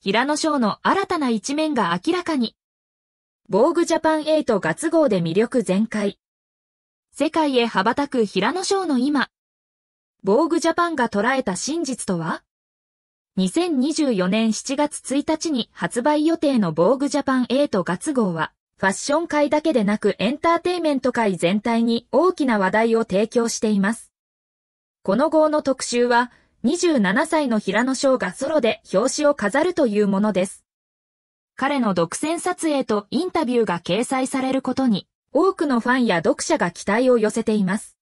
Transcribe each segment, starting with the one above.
平野翔の新たな一面が明らかに。防具ジャパン8月号で魅力全開。世界へ羽ばたく平野翔の今。防具ジャパンが捉えた真実とは ?2024 年7月1日に発売予定の防具ジャパン8月号は、ファッション界だけでなくエンターテイメント界全体に大きな話題を提供しています。この号の特集は、27歳の平野翔がソロで表紙を飾るというものです。彼の独占撮影とインタビューが掲載されることに、多くのファンや読者が期待を寄せています。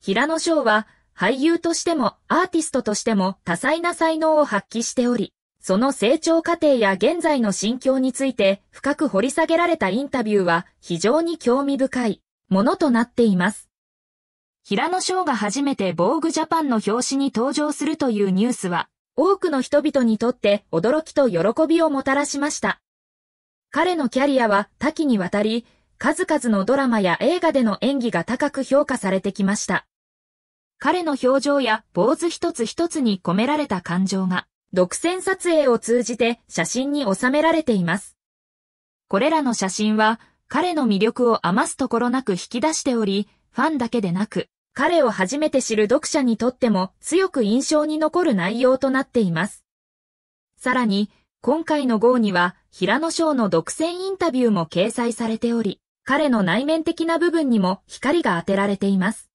平野翔は、俳優としてもアーティストとしても多彩な才能を発揮しており、その成長過程や現在の心境について深く掘り下げられたインタビューは非常に興味深いものとなっています。平野翔が初めて防具ジャパンの表紙に登場するというニュースは、多くの人々にとって驚きと喜びをもたらしました。彼のキャリアは多岐にわたり、数々のドラマや映画での演技が高く評価されてきました。彼の表情や坊主一つ一つに込められた感情が、独占撮影を通じて写真に収められています。これらの写真は、彼の魅力を余すところなく引き出しており、ファンだけでなく、彼を初めて知る読者にとっても強く印象に残る内容となっています。さらに、今回の号には、平野翔の独占インタビューも掲載されており、彼の内面的な部分にも光が当てられています。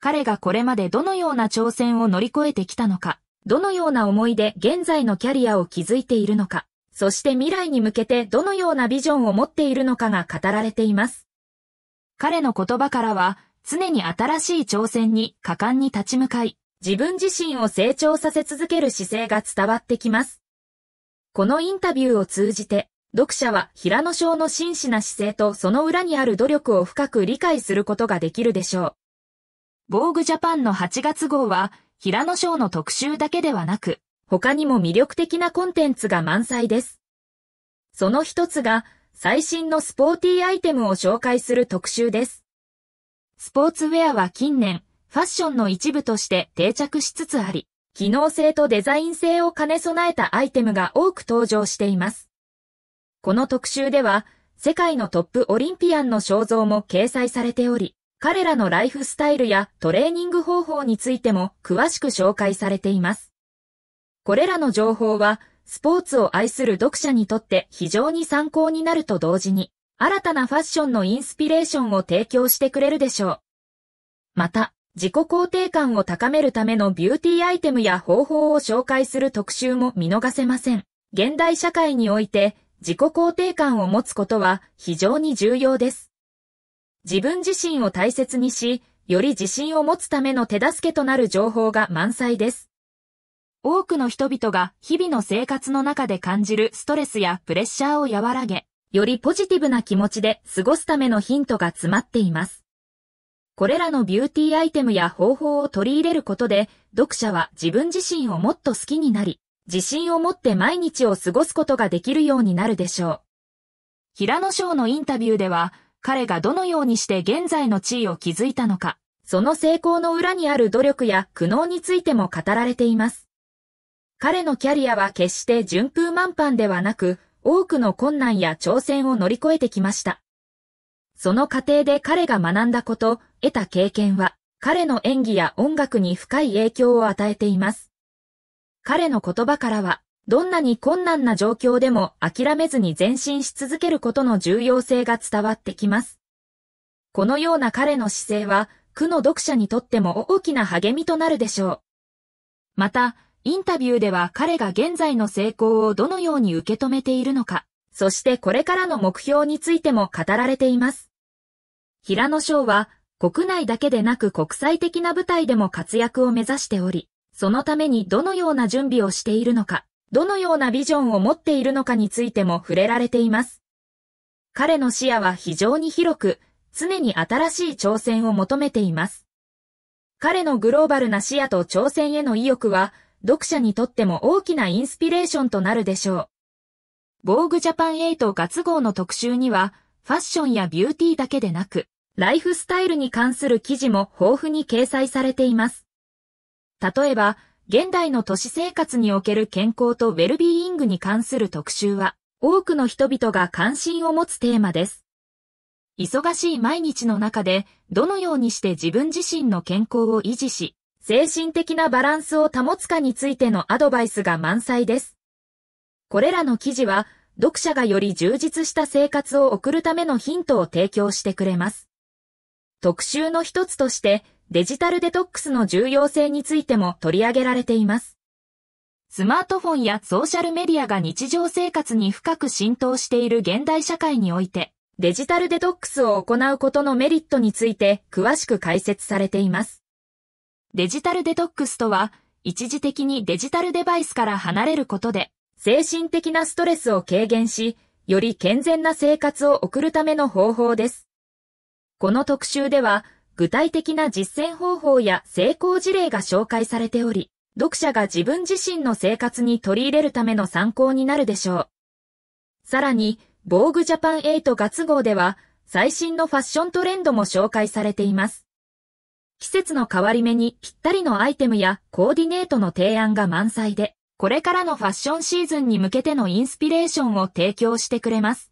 彼がこれまでどのような挑戦を乗り越えてきたのか、どのような思いで現在のキャリアを築いているのか、そして未来に向けてどのようなビジョンを持っているのかが語られています。彼の言葉からは、常に新しい挑戦に果敢に立ち向かい、自分自身を成長させ続ける姿勢が伝わってきます。このインタビューを通じて、読者は平野翔の真摯な姿勢とその裏にある努力を深く理解することができるでしょう。防具ジャパンの8月号は、平野翔の特集だけではなく、他にも魅力的なコンテンツが満載です。その一つが、最新のスポーティーアイテムを紹介する特集です。スポーツウェアは近年、ファッションの一部として定着しつつあり、機能性とデザイン性を兼ね備えたアイテムが多く登場しています。この特集では、世界のトップオリンピアンの肖像も掲載されており、彼らのライフスタイルやトレーニング方法についても詳しく紹介されています。これらの情報は、スポーツを愛する読者にとって非常に参考になると同時に、新たなファッションのインスピレーションを提供してくれるでしょう。また、自己肯定感を高めるためのビューティーアイテムや方法を紹介する特集も見逃せません。現代社会において、自己肯定感を持つことは非常に重要です。自分自身を大切にし、より自信を持つための手助けとなる情報が満載です。多くの人々が日々の生活の中で感じるストレスやプレッシャーを和らげ、よりポジティブな気持ちで過ごすためのヒントが詰まっています。これらのビューティーアイテムや方法を取り入れることで、読者は自分自身をもっと好きになり、自信を持って毎日を過ごすことができるようになるでしょう。平野翔のインタビューでは、彼がどのようにして現在の地位を築いたのか、その成功の裏にある努力や苦悩についても語られています。彼のキャリアは決して順風満帆ではなく、多くの困難や挑戦を乗り越えてきました。その過程で彼が学んだこと、得た経験は、彼の演技や音楽に深い影響を与えています。彼の言葉からは、どんなに困難な状況でも諦めずに前進し続けることの重要性が伝わってきます。このような彼の姿勢は、区の読者にとっても大きな励みとなるでしょう。また、インタビューでは彼が現在の成功をどのように受け止めているのか、そしてこれからの目標についても語られています。平野翔は、国内だけでなく国際的な舞台でも活躍を目指しており、そのためにどのような準備をしているのか、どのようなビジョンを持っているのかについても触れられています。彼の視野は非常に広く、常に新しい挑戦を求めています。彼のグローバルな視野と挑戦への意欲は、読者にとっても大きなインスピレーションとなるでしょう。防具ジャパン8月号の特集には、ファッションやビューティーだけでなく、ライフスタイルに関する記事も豊富に掲載されています。例えば、現代の都市生活における健康とウェルビーイングに関する特集は、多くの人々が関心を持つテーマです。忙しい毎日の中で、どのようにして自分自身の健康を維持し、精神的なバランスを保つかについてのアドバイスが満載です。これらの記事は、読者がより充実した生活を送るためのヒントを提供してくれます。特集の一つとして、デジタルデトックスの重要性についても取り上げられています。スマートフォンやソーシャルメディアが日常生活に深く浸透している現代社会において、デジタルデトックスを行うことのメリットについて詳しく解説されています。デジタルデトックスとは、一時的にデジタルデバイスから離れることで、精神的なストレスを軽減し、より健全な生活を送るための方法です。この特集では、具体的な実践方法や成功事例が紹介されており、読者が自分自身の生活に取り入れるための参考になるでしょう。さらに、防具ジャパン8月号では、最新のファッショントレンドも紹介されています。季節の変わり目にぴったりのアイテムやコーディネートの提案が満載で、これからのファッションシーズンに向けてのインスピレーションを提供してくれます。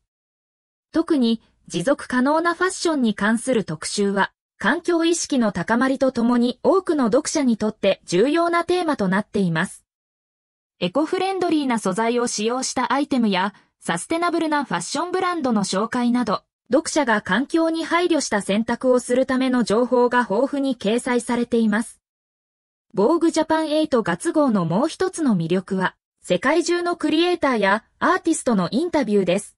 特に、持続可能なファッションに関する特集は、環境意識の高まりとともに多くの読者にとって重要なテーマとなっています。エコフレンドリーな素材を使用したアイテムや、サステナブルなファッションブランドの紹介など、読者が環境に配慮した選択をするための情報が豊富に掲載されています。防具ジャパン8月号のもう一つの魅力は、世界中のクリエイターやアーティストのインタビューです。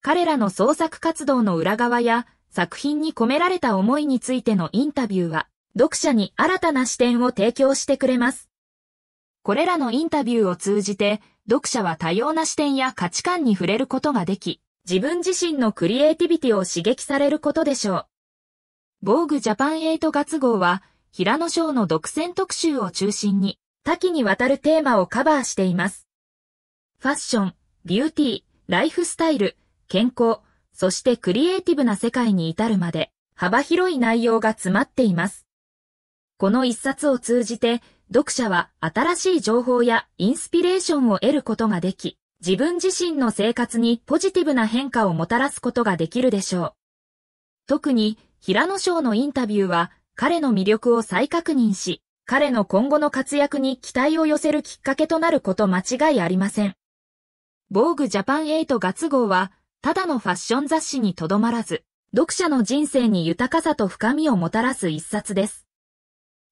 彼らの創作活動の裏側や作品に込められた思いについてのインタビューは、読者に新たな視点を提供してくれます。これらのインタビューを通じて、読者は多様な視点や価値観に触れることができ、自分自身のクリエイティビティを刺激されることでしょう。防具ジャパン8月号は、平野翔の独占特集を中心に、多岐にわたるテーマをカバーしています。ファッション、ビューティー、ライフスタイル、健康、そしてクリエイティブな世界に至るまで、幅広い内容が詰まっています。この一冊を通じて、読者は新しい情報やインスピレーションを得ることができ、自分自身の生活にポジティブな変化をもたらすことができるでしょう。特に、平野翔のインタビューは、彼の魅力を再確認し、彼の今後の活躍に期待を寄せるきっかけとなること間違いありません。防具ジャパン8月号は、ただのファッション雑誌にとどまらず、読者の人生に豊かさと深みをもたらす一冊です。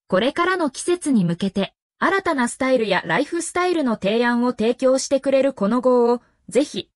これからの季節に向けて、新たなスタイルやライフスタイルの提案を提供してくれるこの号を、ぜひ、